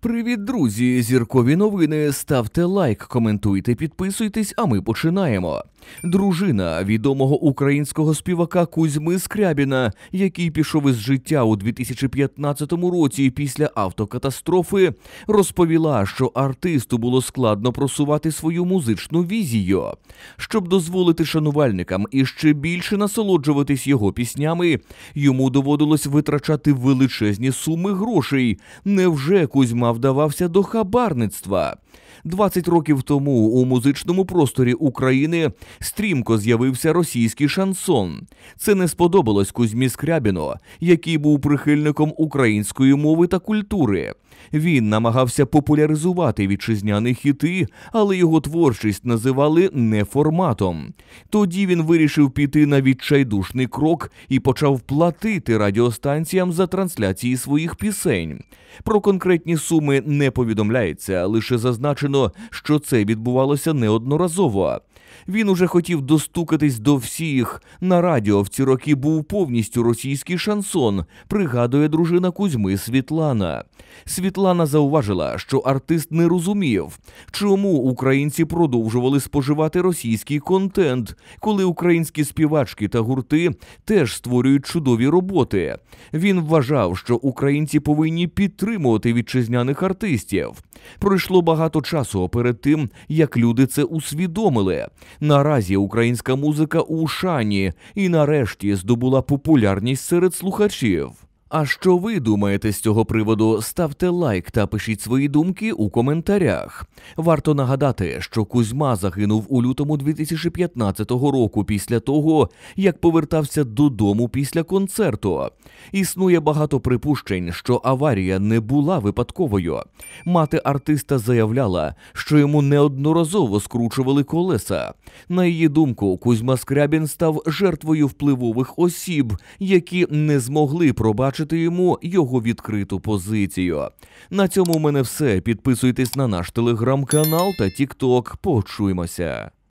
Привіт, друзі! Зіркові новини. Ставте лайк, коментуйте, підписуйтесь, а ми починаємо. Дружина відомого українського співака Кузьми Скрябіна, який пішов із життя у 2015 році після автокатастрофи, розповіла, що артисту було складно просувати свою музичну візію. Щоб дозволити шанувальникам і ще більше насолоджуватись його піснями, йому доводилось витрачати величезні суми грошей. Невже Кузьма вдавався до хабарництва? 20 років тому у музичному просторі України стрімко з'явився російський шансон. Це не сподобалось Кузьмі Скрябіно, який був прихильником української мови та культури. Він намагався популяризувати вітчизняні хіти, але його творчість називали неформатом. Тоді він вирішив піти на відчайдушний крок і почав платити радіостанціям за трансляції своїх пісень. Про конкретні суми не повідомляється, лише зазначено очевидно, що це відбувалося неодноразово. Він уже хотів достукатись до всіх. На радіо в ці роки був повністю російський шансон, пригадує дружина Кузьми Світлана. Світлана зауважила, що артист не розумів, чому українці продовжували споживати російський контент, коли українські співачки та гурти теж створюють чудові роботи. Він вважав, що українці повинні підтримувати вітчизняних артистів. Пройшло багато часу перед тим, як люди це усвідомили. Наразі українська музика у шані і нарешті здобула популярність серед слухачів. А що ви думаєте з цього приводу? Ставте лайк та пишіть свої думки у коментарях. Варто нагадати, що Кузьма загинув у лютому 2015 року після того, як повертався додому після концерту. Існує багато припущень, що аварія не була випадковою. Мати артиста заявляла, що йому неодноразово скручували колеса. На її думку, Кузьма Скрябін став жертвою впливових осіб, які не змогли пробачити озвучити йому його відкриту позицію. На цьому в мене все. Підписуйтесь на наш телеграм-канал та тікток. Почуємося.